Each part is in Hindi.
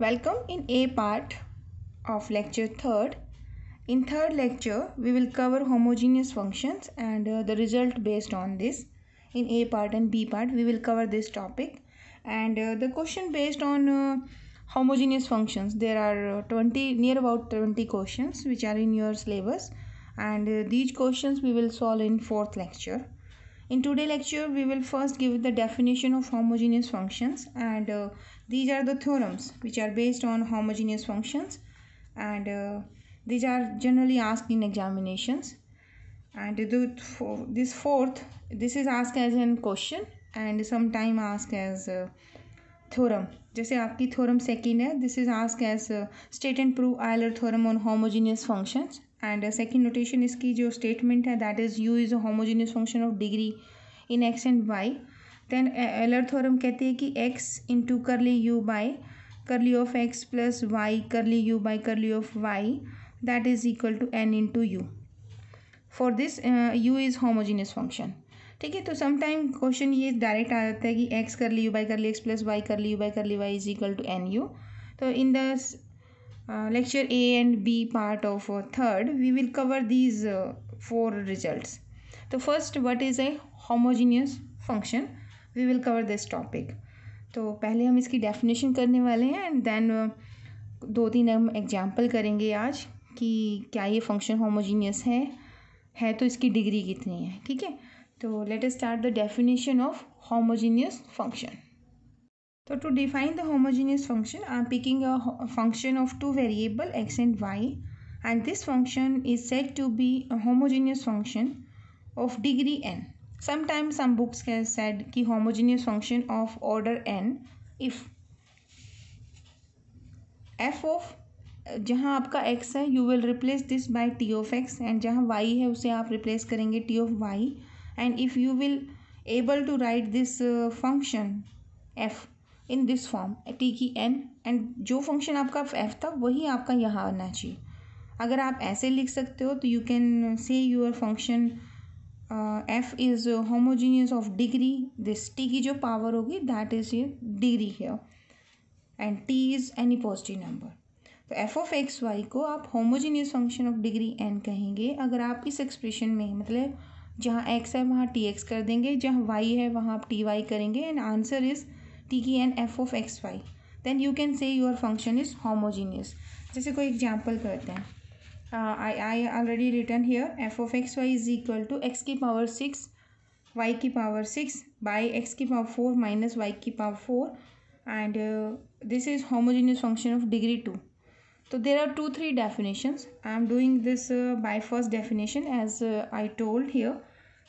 Welcome in A part of lecture 3rd. In third lecture, we will cover homogeneous functions and uh, the result based on this. In A part and B part, we will cover this topic. And uh, the question based on uh, homogeneous functions, there are uh, 20, near about 20 questions which are in your syllabus. And uh, these questions we will solve in fourth lecture. In today's lecture, we will first give the definition of homogeneous functions and uh, these are the theorems which are based on homogeneous functions and uh, these are generally asked in examinations. And the, this fourth, this is asked as a question and sometime asked as theorem जैसे आपकी थ्योरम सेकेंड है this is asked as state and prove Euler theorem on homogeneous functions and second notation इसकी जो स्टेटमेंट है that is u is a homogeneous function of degree in x and y then Euler theorem कहती है कि एक्स इंटू कर ली यू बाई कर ली ऑफ एक्स प्लस वाई कर ली यू बाई कर ली of y that is equal to n into u for this u is homogeneous function ठीक है तो समटाइम क्वेश्चन ये डायरेक्ट आ जाता है कि एक्स कर ली यू बाई कर ली एक्स प्लस वाई कर ली यू बाई कर ली y is equal to n u तो in the lecture A and B part of third we will cover these four result तो first what is a homogeneous function we will cover this topic तो पहले हम इसकी डेफिनेशन करने वाले हैं एंड देन दो तीन हम एग्जाम्पल करेंगे आज कि क्या ये फंक्शन होमोजीनियस है है तो इसकी डिग्री कितनी है ठीक है तो let us start the definition of homogeneous function तो to define the homogeneous function I am picking a function of two variable x and y and this function is said to be homogeneous function of degree n sometimes some books have said कि homogeneous function of order n if f of जहाँ आपका एक्स है you will replace this by t of x and जहाँ वाई है उसे आप रिप्लेस करेंगे t of y and if you will able to write this function f in this form t की एन एंड जो फंक्शन आपका एफ था वही आपका यहाँ आना चाहिए अगर आप ऐसे लिख सकते हो तो you can say your function F is homogeneous of degree this t की जो पावर होगी दैट इज़ ये डिग्री है and t is any positive number तो एफ ऑफ एक्स वाई को आप homogeneous function of degree n कहेंगे अगर आप इस एक्सप्रेशन में मतलब जहाँ एक्स है वहाँ टी एक्स कर देंगे जहाँ वाई है वहाँ आप टी वाई करेंगे एंड आंसर इज़ टी की n f of x y then you can say your function is homogeneous जैसे कोई एग्जाम्पल करते हैं uh, I, I already written here f of xy is equal to x की power 6 y की power 6 by x की power 4 minus y की power 4 and uh, this is homogeneous function of degree 2 so there are two three definitions I am doing this uh, by first definition as uh, I told here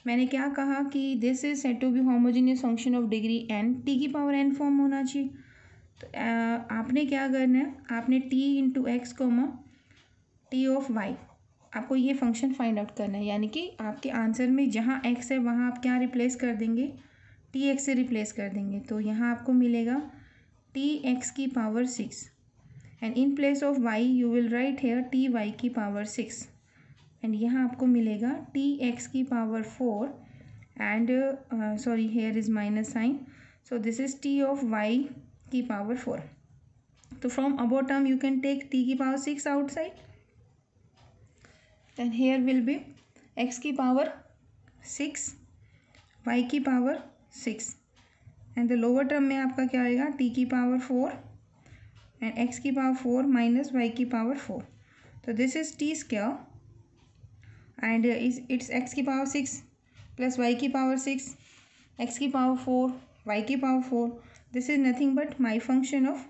मैंने क्या कहा कि this is said to be homogeneous function of degree n t की पावर एन फॉर्म होना चाहिए तो आ, आपने क्या करना है आपने t into x comma t of y आपको ये फंक्शन फाइंड आउट करना है यानी कि आपके आंसर में जहाँ एक्स है वहाँ आप क्या रिप्लेस कर देंगे टी एक्स से रिप्लेस कर देंगे तो यहाँ आपको मिलेगा टी एक्स की power six and in place of y you will write here t y की पावर सिक्स एंड यहाँ आपको मिलेगा टी एक्स की power four and sorry here is minus sign so this is t of y की पावर फोर तो from above term you can take t की power six outside and here will be x की पावर सिक्स वाई की power six and the lower term में आपका क्या आएगा टी की पावर फोर एंड एक्स की पावर फोर माइनस वाई की पावर फोर तो this is t square and it's x की पावर सिक्स प्लस वाई की पावर सिक्स एक्स की पावर फोर वाई की power four this is nothing but my function of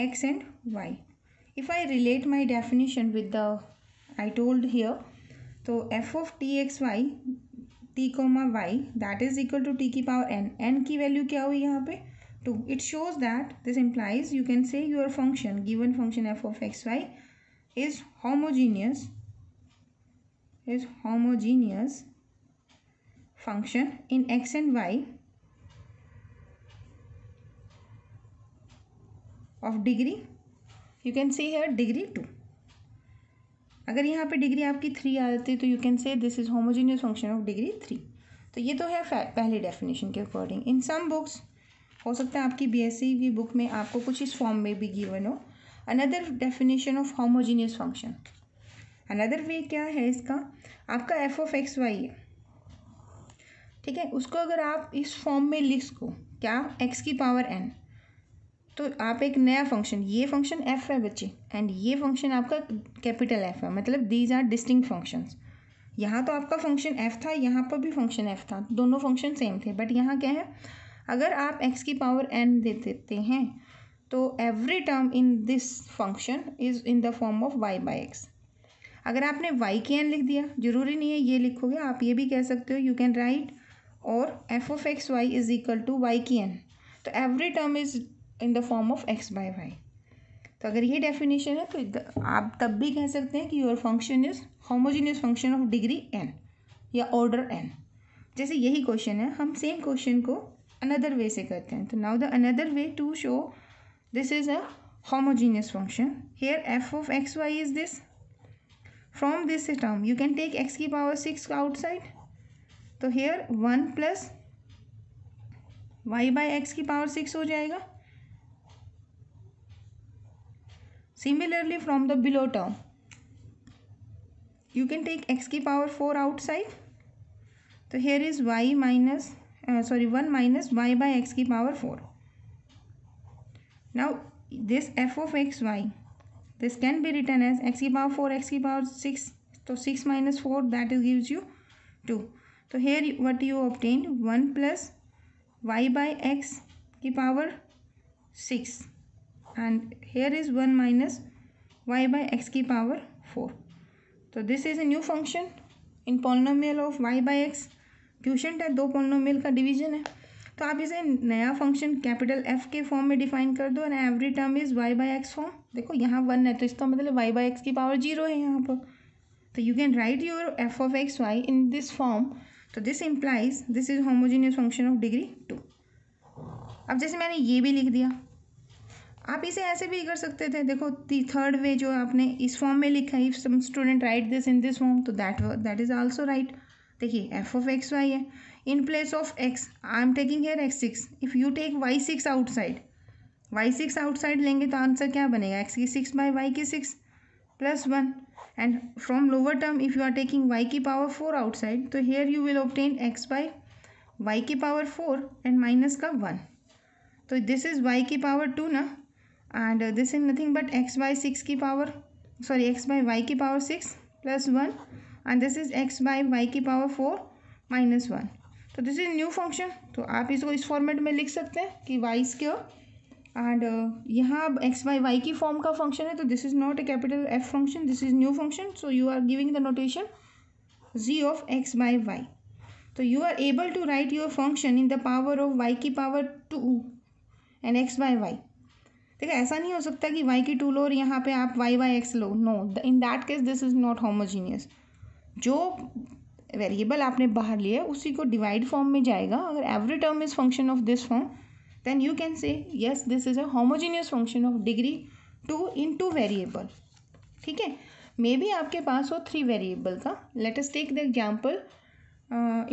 x and y if I relate my definition with the I told here. So f of t x y t comma y that is equal to t ki power n. n ki value kya hui यहाँ pe to it shows that this implies you can say your function given function f of x y is homogeneous is homogeneous function in x and y of degree you can see here degree 2 अगर यहाँ पे डिग्री आपकी थ्री आ जाती तो you can say this is homogeneous function of degree three तो ये तो है पहली डेफिनेशन के अकॉर्डिंग इन सम बुक्स हो सकता है आपकी बीएससी e की बुक में आपको कुछ इस फॉर्म में भी गिवन हो another definition of homogeneous function another way क्या है इसका आपका एफ ऑफ एक्स वाई है ठीक है उसको अगर आप इस फॉर्म में लिख सको क्या एक्स की पावर एन तो आप एक नया फंक्शन ये फंक्शन एफ़ है बच्चे एंड ये फंक्शन आपका कैपिटल एफ़ है मतलब दीज आर डिस्टिंग फंक्शंस यहाँ तो आपका फंक्शन एफ़ था यहाँ पर भी फंक्शन एफ़ था दोनों फंक्शन सेम थे बट यहाँ क्या है अगर आप एक्स की पावर एन दे देते हैं तो every term in this function is in the form of y by x अगर आपने वाई के एन लिख दिया जरूरी नहीं है ये लिखोगे आप ये भी कह सकते हो यू कैन राइट और f of x y is equal to y की एन तो every term is in the form of x by y तो अगर ये डेफिनेशन है तो आप तब भी कह सकते हैं कि your function is homogeneous function of degree n या ऑर्डर एन जैसे यही क्वेश्चन है हम सेम क्वेश्चन को अनदर वे से करते हैं तो now the another way to show this is a homogeneous function here f of x y is this from this term you can take x की power 6 आउटसाइड तो here one plus y by x की पावर सिक्स हो जाएगा Similarly from the below term, you can take x key power 4 outside. So here is y minus, uh, sorry 1 minus y by x key power 4. Now this f of xy, this can be written as x key power 4, x key power 6. So 6 minus 4 that is gives you 2. So here what you obtain 1 plus y by x key power six. and here is 1 minus y by x की power 4 तो this is a new function in polynomial of y by x quotient है दो पॉलिनोमियल का डिवीजन है तो आप इसे नया फंक्शन कैपिटल एफ के फॉर्म में डिफाइन कर दो and every term is y by x form देखो यहाँ वन है तो इसका मतलब वाई बाई एक्स की पावर जीरो है यहाँ पर तो you can write your f of x y in this form तो this implies this is homogeneous function of degree two अब जैसे मैंने ये भी लिख दिया आप इसे ऐसे भी कर सकते थे देखो थर्ड वे जो आपने इस फॉर्म में लिखा if some student write this in this form तो that that is also right देखिए एफ ऑफ एक्स वाई है in place of x I am taking here x six if you take y six outside y six outside लेंगे तो आंसर क्या बनेगा एक्स की सिक्स बाई वाई की six plus one and from lower term if you are taking y की पावर फोर आउटसाइड तो here you will obtain x by y की पावर फोर एंड माइनस का वन तो दिस इज़ वाई की पावर टू ना and this is nothing but x by six की power sorry x by y की power six plus one and this is x by y की पावर फोर माइनस वन तो दिस इज न्यू फंक्शन तो आप इसको इस फॉर्मेट में लिख सकते हैं कि वाई स्क्योर एंड यहाँ अब एक्स बाई वाई की फॉर्म का फंक्शन है तो this is not a capital f function this is new function so you are giving the notation g of x by y तो you are able to write your function in the power of y की power two and x by y देखो ऐसा नहीं हो सकता कि वाई की टू लो और यहाँ पे आप वाई वाई एक्स लो no in that case this is not homogeneous जो वेरिएबल आपने बाहर लिया है उसी को डिवाइड फॉर्म में जाएगा अगर every term is function of this form then you can say yes this is a homogeneous function of degree two in two variable ठीक है मे बी आपके पास हो थ्री वेरिएबल का let us take the example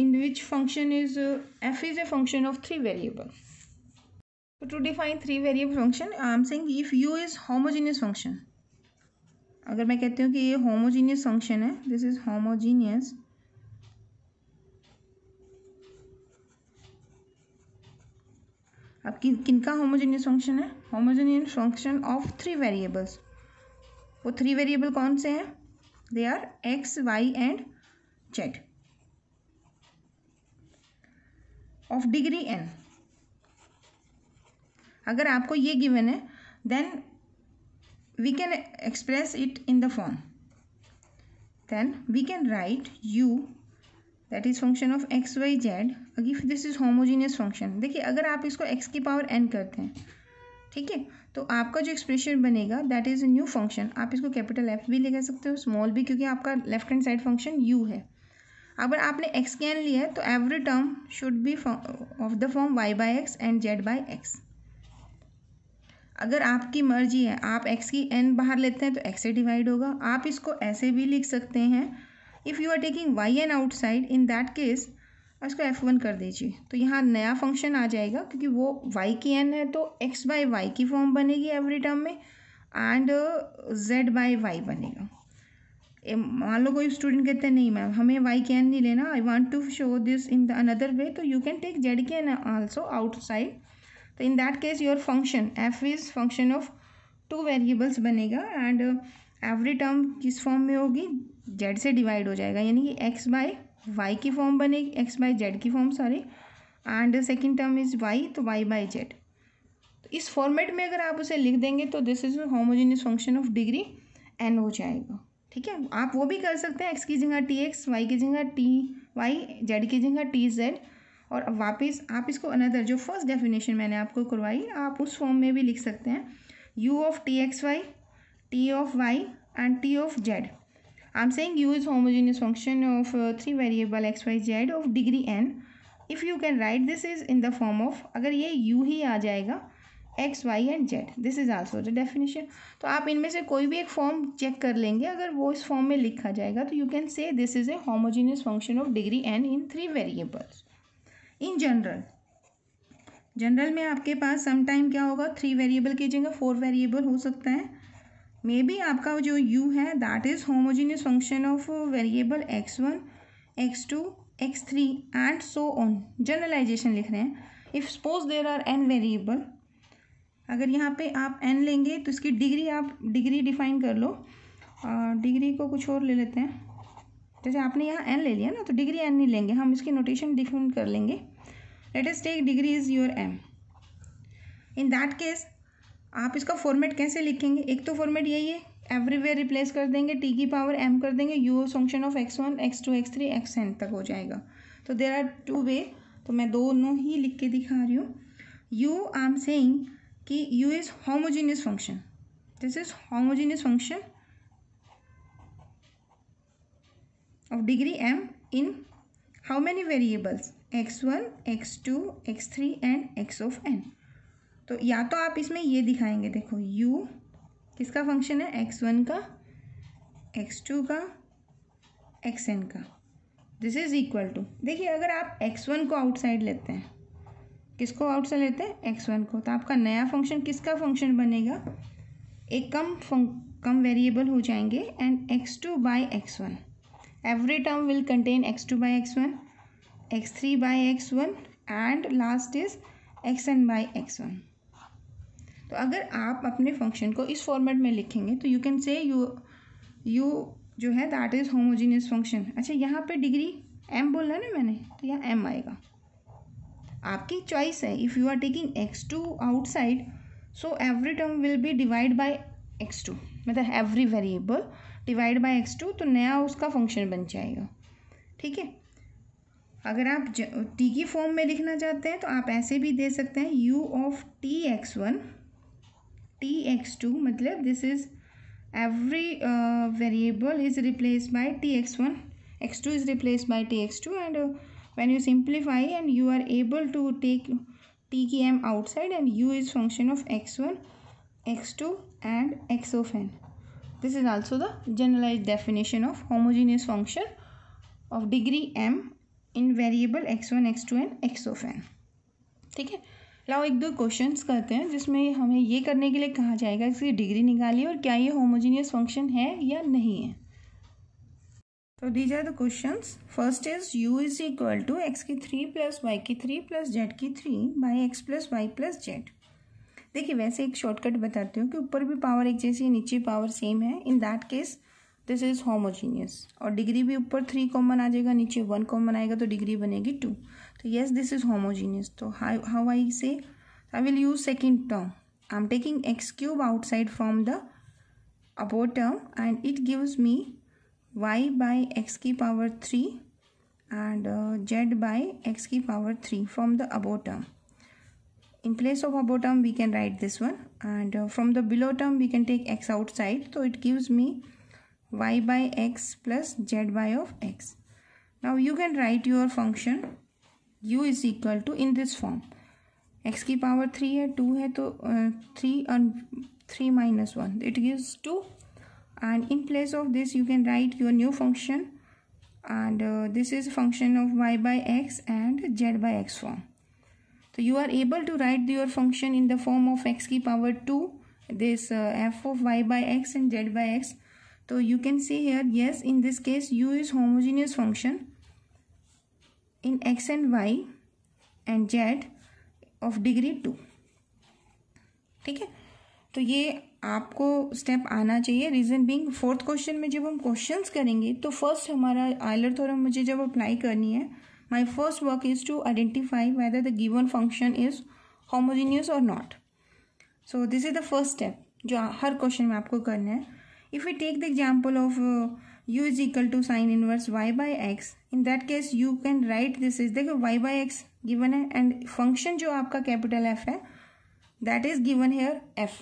in which function is f is a function of three variable So to define three variable function, I am saying if u is homogeneous function. अगर मैं कहती हूँ कि ये होमोजीनियस फंक्शन है दिस इज होमोजीनियस अब किन किनका होमोजेनियस फंक्शन है homogeneous function of three variables वो थ्री वेरिएबल कौन से हैं they are x y and z of degree n अगर आपको ये गिवन है then we can express it in the form then we can write u that is function of x y z if this is homogeneous function देखिए अगर आप इसको x की पावर n करते हैं ठीक है तो आपका जो एक्सप्रेशन बनेगा दैट इज़ न्यू फंक्शन आप इसको कैपिटल एफ भी ले कर सकते हो स्मॉल भी क्योंकि आपका left hand side function u है अगर आपने एक्स के एन लिया है तो every term should be of the form y by x and z by x अगर आपकी मर्जी है आप एक्स की एन बाहर लेते हैं तो एक्स से डिवाइड होगा आप इसको ऐसे भी लिख सकते हैं if you are taking y n outside in that case इसको एफ वन कर दीजिए तो यहाँ नया फंक्शन आ जाएगा क्योंकि वो वाई की एन है तो एक्स बाई वाई की फॉर्म बनेगी एवरी टर्म में एंड जेड बाई वाई बनेगा मान लो कोई स्टूडेंट कहते हैं नहीं मैम हमें वाई कैन नहीं लेना I want to show this in the another way तो you can take Z can also outside तो in that case your function F is function of two variables बनेगा एंड एवरी टर्म किस फॉर्म में होगी जेड से डिवाइड हो जाएगा यानी कि एक्स बाय वाई की फॉर्म बनेगी एक्स बाय जेड की फॉर्म sorry and second term is Y तो वाई बाय जेड इस फॉर्मेट में अगर आप उसे लिख देंगे तो this is homogeneous function of degree n हो जाएगा ठीक है आप वो भी कर सकते हैं एक्स की जगह टी एक्स वाई की जगह टी वाई जेड की जगह टी जेड और अब वापस आप इसको अनदर जो फर्स्ट डेफिनेशन मैंने आपको करवाई आप उस फॉर्म में भी लिख सकते हैं u of t x y t of y and t of z I am saying u is homogeneous function of three variable x y z of degree n if you can write this is in the form of अगर ये यू ही आ जाएगा x y and z this is also the definition तो आप इनमें से कोई भी एक फॉर्म चेक कर लेंगे अगर वो इस फॉर्म में लिखा जाएगा तो you can say this is a homogeneous function of degree n in three variables in general general में आपके पास सम टाइम क्या होगा थ्री वेरिएबल कीजिएगा फोर वेरिएबल हो सकता है मे बी आपका जो यू है that is homogeneous function of variable x one x two x three and so on generalization लिख रहे हैं if suppose there are n variable अगर यहाँ पे आप एन लेंगे तो इसकी डिग्री आप डिग्री डिफाइन कर लो डिग्री को कुछ और ले लेते हैं जैसे आपने यहाँ एन ले लिया ना तो डिग्री एन नहीं लेंगे हम इसकी नोटेशन डिफाइन कर लेंगे let us take degree is your m in that case आप इसका फॉर्मेट कैसे लिखेंगे एक तो फॉर्मेट यही है एवरीवेयर रिप्लेस कर देंगे टी की पावर एम कर देंगे u function of x one x two x three x n तक हो जाएगा तो देर आर टू वे तो मैं दोनों ही लिख के दिखा रही हूँ यू आई एम सेइंग कि u is homogeneous function this is homogeneous function of degree m in how many variables x one x two x three and x of n तो या तो आप इसमें ये दिखाएंगे देखो u किसका फंक्शन है एक्स वन का एक्स टू का एक्स एन का दिस इज़ इक्वल टू देखिए अगर आप एक्स वन को आउटसाइड लेते हैं किसको आउटसाइड लेते हैं एक्स वन को तो आपका नया फंक्शन किसका फंक्शन बनेगा एक कम कम वेरिएबल हो जाएंगे and x two by x one every term will contain x two by x one x3 by x1 and last is x n by x one तो अगर आप अपने फंक्शन को इस फॉर्मेट में लिखेंगे तो you can say u u जो है दैट इज़ होमोजीनियस फंक्शन अच्छा यहाँ पे डिग्री एम बोला ना मैंने तो यहाँ एम आएगा आपकी चॉइस है if you are taking x two outside so every term will be divide by x two मतलब every variable divide by x two तो नया उसका फंक्शन बन जाएगा ठीक है अगर आप टी की फॉर्म में लिखना चाहते हैं तो आप ऐसे भी दे सकते हैं u of t x one t x two मतलब this is every variable is replace by t x one x two is replace by t x two and when you simplify and you are able to take t की m outside and u is function of x one x two and x of n this is also the generalize definition of homogeneous function of degree m in variable x one x two and x of n ठीक है लाओ एक दो क्वेश्चंस करते हैं जिसमें हमें ये करने के लिए कहा जाएगा इसकी डिग्री निकालिए और क्या ये होमोजीनियस फंक्शन है या नहीं है तो these are the question first is u is equal to x की थ्री प्लस वाई की थ्री प्लस जेड की three by x plus y plus z देखिए वैसे एक शॉर्टकट बताती हूँ कि ऊपर भी पावर एक जैसी है नीचे पावर सेम है in that case this is homogeneous और डिग्री भी ऊपर थ्री कॉमन आ जाएगा नीचे वन कॉमन आएगा तो डिग्री बनेगी टू तो यस दिस इज होमोजीनियस तो how I say I will use second term I am taking x cube outside from the above term and it gives me y by x की power three and z by x की power three from the above term in place of above term we can write this one and from the below term we can take x outside तो इट गिव्स मी y by x plus z by of x. Now you can write your function u is equal to in this form. x की पावर थ्री है टू है तो three uh, three and three minus one. It gives two. and in place of this you can write your new function and uh, this is function of y by x and z by x form so you are able to write your function in the form of x key power 2 this uh, f of y by x and z by x तो you can see here yes in this case u is homogeneous function in x and y and z of degree two ठीक है तो ये आपको स्टेप आना चाहिए रीजन बींग फोर्थ क्वेश्चन में जब हम क्वेश्चन करेंगे तो फर्स्ट हमारा आयलर थोड़ा मुझे जब अप्लाई करनी है my first work is to identify whether the given function is homogeneous और not so this is the first step जो हर क्वेश्चन में आपको करना है If we take the example of uh, u is equal to sine inverse y by x, in that case you can write this is देखो y by x given है and function जो आपका capital F है that is given here F.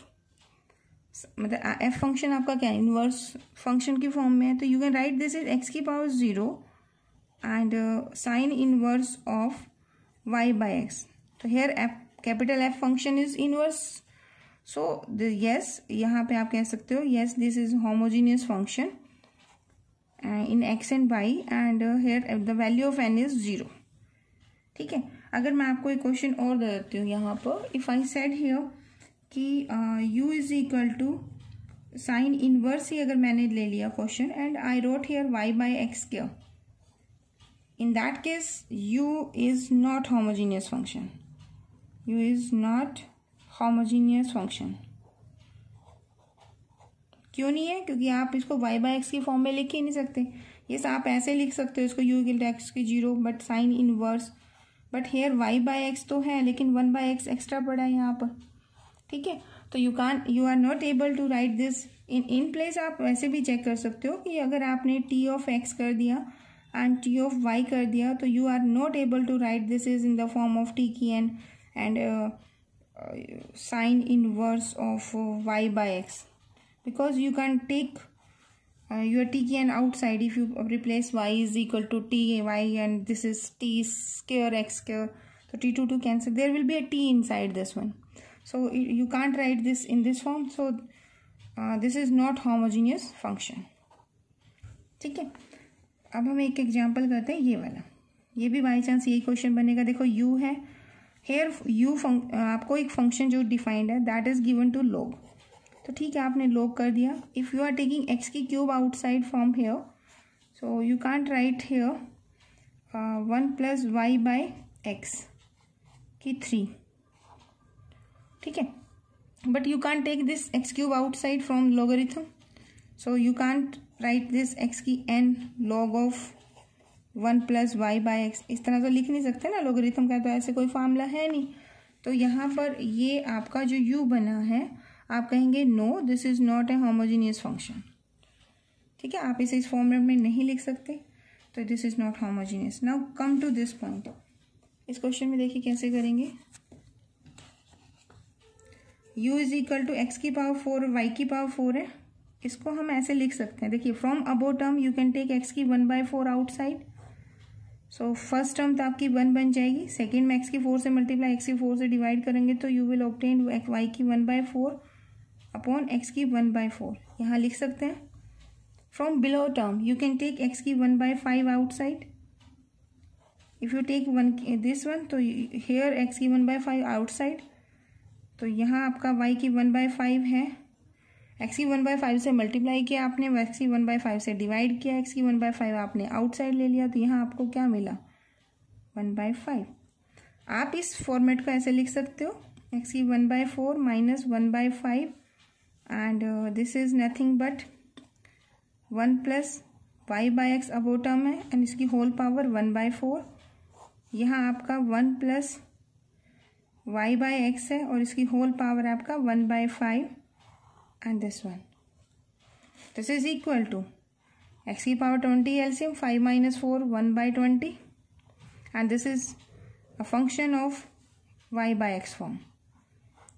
मतलब F function आपका क्या है inverse function की form में है तो you can write this is x की power zero and uh, sine inverse of y by x. तो here F capital F function is inverse so yes यहाँ पे आप कह सकते हो yes this is homogeneous function in x and y and here the value of n is zero ठीक है अगर मैं आपको एक क्वेश्चन और दे देती हूँ यहाँ पर इफ़ आई सेड हेयर कि u is equal to sine inverse ही अगर मैंने ले लिया question and I wrote here y by x के in that case u is not homogeneous function u is not homogeneous function क्यों नहीं है क्योंकि आप इसको वाई बाई एक्स की फॉर्म में लिख ही नहीं सकते ये yes, आप ऐसे लिख सकते हो इसको यू गिल्ड एक्स की zero but sine inverse but here y by x तो है लेकिन वन बाई एक्स एक्स्ट्रा पड़ा है यहाँ पर ठीक है तो u can you are not able to write this in in place आप वैसे भी चेक कर सकते हो कि अगर आपने टी ऑफ एक्स कर दिया एंड टी ऑफ वाई कर दिया तो you are not able to write this is in the form of t की n and sine inverse of y by x because you can take uh, your tkn outside if you replace y is equal to t y and this is t square x square so t2 to cancel there will be a t inside this one so you can't write this in this form so uh, this is not homogeneous function ठीक है अब हम एक एग्जांपल करते हैं ये वाला ये भी बाई चांस यही क्वेश्चन बनेगा देखो u है हेयर यू uh, आपको एक फंक्शन जो डिफाइंड है दैट इज गिवन टू लोग तो ठीक है आपने लोग कर दिया if you are taking x की cube outside from here so you can't write here one plus y by x की थ्री ठीक है but you can't take this x cube outside from logarithm so you can't write this x की n log of one plus y by x इस तरह तो लिख नहीं सकते ना लोग रिथम का तो ऐसे कोई फार्मूला है नहीं तो यहाँ पर ये आपका जो यू बना है आप कहेंगे no this is not a homogeneous function ठीक है आप इसे इस फॉर्मेट में नहीं लिख सकते तो this is not homogeneous now come to this point इस क्वेश्चन में देखिए कैसे करेंगे u is equal to x की पावर फोर और वाई की पावर फोर है इसको हम ऐसे लिख सकते हैं देखिए from above term you can take x की one by four outside so first term तो आपकी वन बन जाएगी सेकेंड में एक्स की फोर से मल्टीप्लाई एक्स की फोर से डिवाइड करेंगे तो यू विल ऑप्टेन वाई की one by four upon x की वन बाय फोर यहाँ लिख सकते हैं from below term you can take x की one by five outside if you take one this one तो हेयर एक्स की वन बाय फाइव आउटसाइड तो यहाँ आपका वाई की वन बाय फाइव है एक्स की वन बाई फाइव से मल्टीप्लाई किया आपने एक्स की वन बाई फाइव से डिवाइड किया एक्स की वन बाई फाइव आपने आउटसाइड ले लिया तो यहाँ आपको क्या मिला वन बाई फाइव आप इस फॉर्मेट को ऐसे लिख सकते हो एक्स की one by four minus one by five and this is nothing but one plus y by x above term है एंड इसकी whole power one by four यहाँ आपका one plus y by x है और इसकी होल पावर आपका one by five and this one. This is equal to x e power 20 LCM 5 minus 4 1 by 20 and this is a function of y by x form.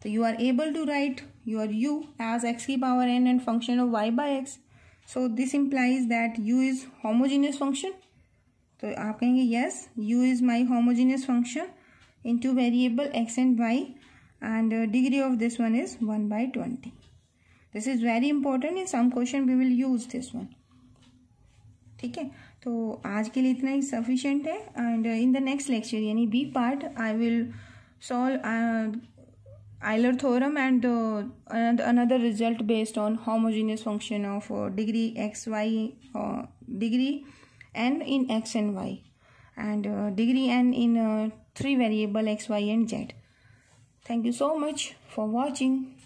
So you are able to write your u as x e power n and function of y by x. So this implies that u is homogeneous function. you will say yes, u is my homogeneous function in two variable x and y and uh, degree of this one is one by twenty. This is very important in some question we will use this one ठीक है तो आज के लिए इतना ही सफिशियंट है and in the next lecture यानी B part I will solve Euler theorem and another result based on homogeneous function of degree x y degree n in x and y and degree n in three variable x y and z thank you so much for watching